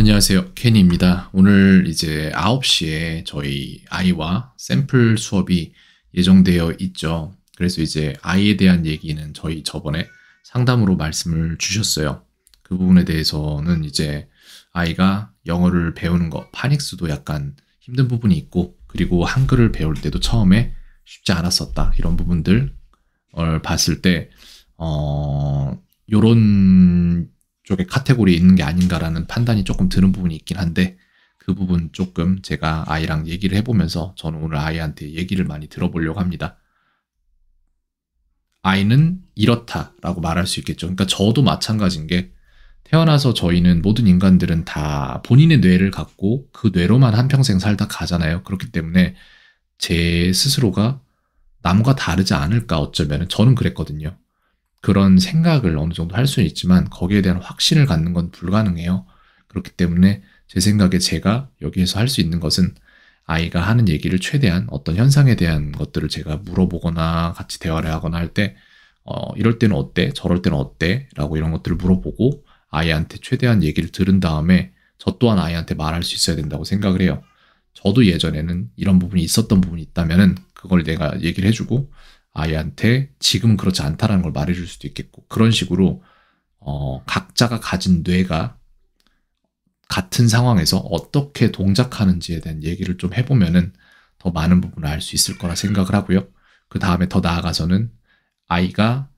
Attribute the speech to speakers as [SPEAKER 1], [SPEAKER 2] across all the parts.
[SPEAKER 1] 안녕하세요. 케니입니다. 오늘 이제 9시에 저희 아이와 샘플 수업이 예정되어 있죠. 그래서 이제 아이에 대한 얘기는 저희 저번에 상담으로 말씀을 주셨어요. 그 부분에 대해서는 이제 아이가 영어를 배우는 거, 파닉스도 약간 힘든 부분이 있고, 그리고 한글을 배울 때도 처음에 쉽지 않았었다. 이런 부분들을 어, 봤을 때, 어, 요런 쪽에 카테고리에 있는 게 아닌가라는 판단이 조금 드는 부분이 있긴 한데 그 부분 조금 제가 아이랑 얘기를 해보면서 저는 오늘 아이한테 얘기를 많이 들어보려고 합니다. 아이는 이렇다라고 말할 수 있겠죠. 그러니까 저도 마찬가지인 게 태어나서 저희는 모든 인간들은 다 본인의 뇌를 갖고 그 뇌로만 한평생 살다 가잖아요. 그렇기 때문에 제 스스로가 남과 다르지 않을까 어쩌면 저는 그랬거든요. 그런 생각을 어느 정도 할 수는 있지만 거기에 대한 확신을 갖는 건 불가능해요. 그렇기 때문에 제 생각에 제가 여기에서 할 수 있는 것은 아이가 하는 얘기를 최대한 어떤 현상에 대한 것들을 제가 물어보거나 같이 대화를 하거나 할 때, 어, 이럴 때는 어때? 저럴 때는 어때? 라고 이런 것들을 물어보고 아이한테 최대한 얘기를 들은 다음에 저 또한 아이한테 말할 수 있어야 된다고 생각을 해요. 저도 예전에는 이런 부분이 있었던 부분이 있다면은 그걸 내가 얘기를 해주고 아이한테 지금 그렇지 않다라는 걸 말해줄 수도 있겠고 그런 식으로 어, 각자가 가진 뇌가 같은 상황에서 어떻게 동작하는지에 대한 얘기를 좀 해보면은 더 많은 부분을 알 수 있을 거라 생각을 하고요. 그 다음에 더 나아가서는 아이가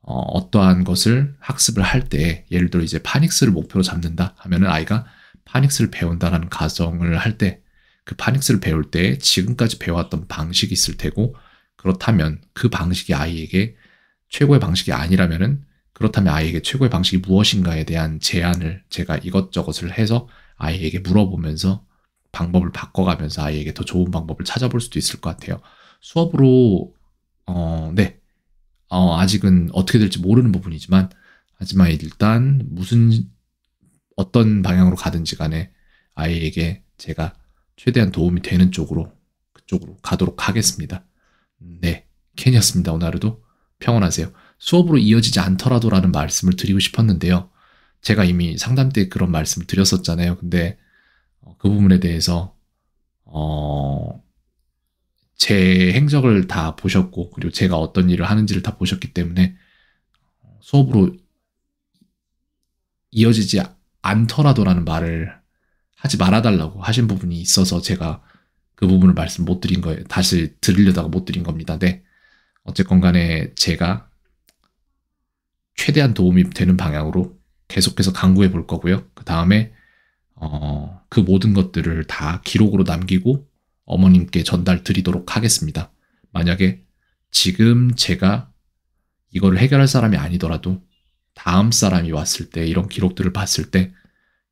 [SPEAKER 1] 어, 어떠한 것을 학습을 할 때 예를 들어 이제 파닉스를 목표로 잡는다 하면은 아이가 파닉스를 배운다라는 가정을 할 때 그 파닉스를 배울 때 지금까지 배웠던 방식이 있을 테고 그렇다면 그 방식이 아이에게 최고의 방식이 아니라면은 그렇다면 아이에게 최고의 방식이 무엇인가에 대한 제안을 제가 이것저것을 해서 아이에게 물어보면서 방법을 바꿔가면서 아이에게 더 좋은 방법을 찾아볼 수도 있을 것 같아요. 수업으로 어, 네. 어, 아직은 어떻게 될지 모르는 부분이지만 하지만 일단 무슨 어떤 방향으로 가든지 간에 아이에게 제가 최대한 도움이 되는 쪽으로 그쪽으로 가도록 하겠습니다. 음. 네, 켄이었습니다. 오늘 하루도 평온하세요. 수업으로 이어지지 않더라도라는 말씀을 드리고 싶었는데요. 제가 이미 상담 때 그런 말씀을 드렸었잖아요. 근데 어, 그 부분에 대해서 어, 제 행적을 다 보셨고 그리고 제가 어떤 일을 하는지를 다 보셨기 때문에 수업으로 이어지지 않더라도라는 말을 하지 말아달라고 하신 부분이 있어서 제가 그 부분을 말씀 못 드린 거예요. 다시 드리려다가 못 드린 겁니다. 네. 어쨌건 간에 제가 최대한 도움이 되는 방향으로 계속해서 강구해 볼 거고요. 그 다음에 어, 그 모든 것들을 다 기록으로 남기고 어머님께 전달 드리도록 하겠습니다. 만약에 지금 제가 이거를 해결할 사람이 아니더라도 다음 사람이 왔을 때 이런 기록들을 봤을 때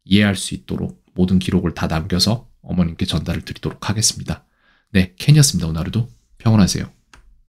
[SPEAKER 1] 이해할 수 있도록 모든 기록을 다 남겨서 어머님께 전달을 드리도록 하겠습니다. 네, 켄이었습니다. 오늘 하루도 평온하세요.